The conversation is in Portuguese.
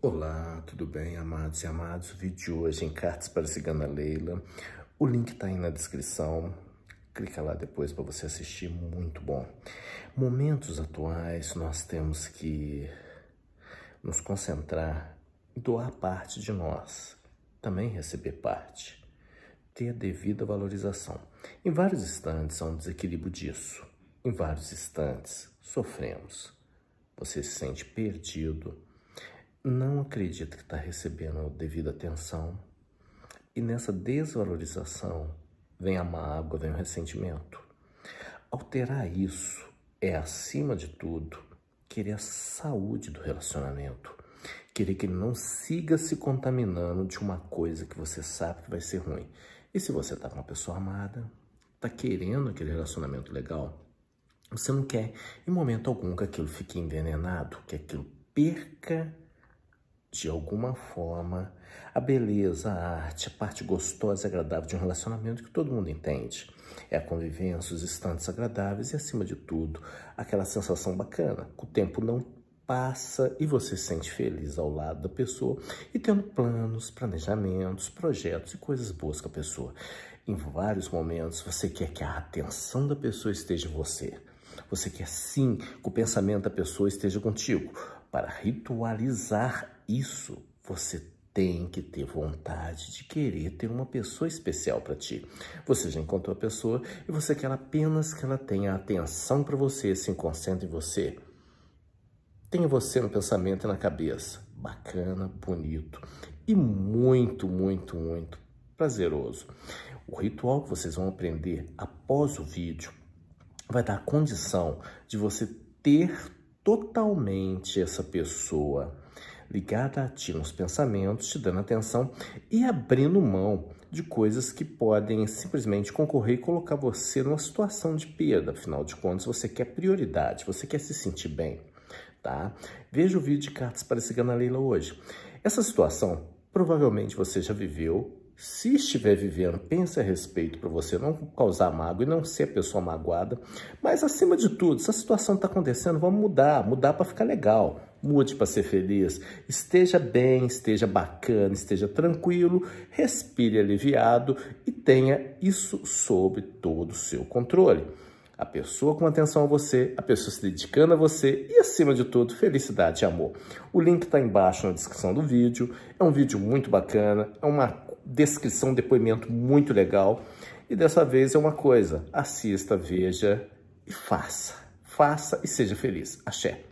Olá, tudo bem, amados e amados? O vídeo de hoje em Cartas para a Cigana Leila. O link está aí na descrição. Clica lá depois para você assistir, muito bom. Momentos atuais, nós temos que nos concentrar em doar parte de nós, também receber parte, ter a devida valorização. Em vários instantes há um desequilíbrio disso. Em vários instantes sofremos. Você se sente perdido não acredita que está recebendo a devida atenção e nessa desvalorização vem a mágoa, vem o ressentimento. Alterar isso é, acima de tudo, querer a saúde do relacionamento. Querer que ele não siga se contaminando de uma coisa que você sabe que vai ser ruim. E se você está com uma pessoa amada, está querendo aquele relacionamento legal, você não quer em momento algum que aquilo fique envenenado, que aquilo perca de alguma forma, a beleza, a arte, a parte gostosa e agradável de um relacionamento que todo mundo entende. É a convivência, os instantes agradáveis e, acima de tudo, aquela sensação bacana. O tempo não passa e você se sente feliz ao lado da pessoa e tendo planos, planejamentos, projetos e coisas boas com a pessoa. Em vários momentos, você quer que a atenção da pessoa esteja em você. Você quer sim que o pensamento da pessoa esteja contigo para ritualizar isso, você tem que ter vontade de querer ter uma pessoa especial para ti. Você já encontrou a pessoa e você quer apenas que ela tenha atenção para você, se concentre em você. Tenha você no pensamento e na cabeça. Bacana, bonito e muito, muito, muito prazeroso. O ritual que vocês vão aprender após o vídeo vai dar a condição de você ter totalmente essa pessoa ligada a ti nos pensamentos, te dando atenção e abrindo mão de coisas que podem simplesmente concorrer e colocar você numa situação de perda. Afinal de contas, você quer prioridade, você quer se sentir bem, tá? Veja o vídeo de cartas para Cigana Leila hoje. Essa situação provavelmente você já viveu, se estiver vivendo, pense a respeito para você não causar mágoa e não ser a pessoa magoada. Mas, acima de tudo, se a situação está acontecendo, vamos mudar, mudar para ficar legal. Mude para ser feliz. Esteja bem, esteja bacana, esteja tranquilo, respire aliviado e tenha isso sob todo o seu controle. A pessoa com atenção a você, a pessoa se dedicando a você e, acima de tudo, felicidade e amor. O link está embaixo na descrição do vídeo. É um vídeo muito bacana, é uma descrição, depoimento muito legal. E dessa vez é uma coisa: assista, veja e faça. Faça e seja feliz. Axé.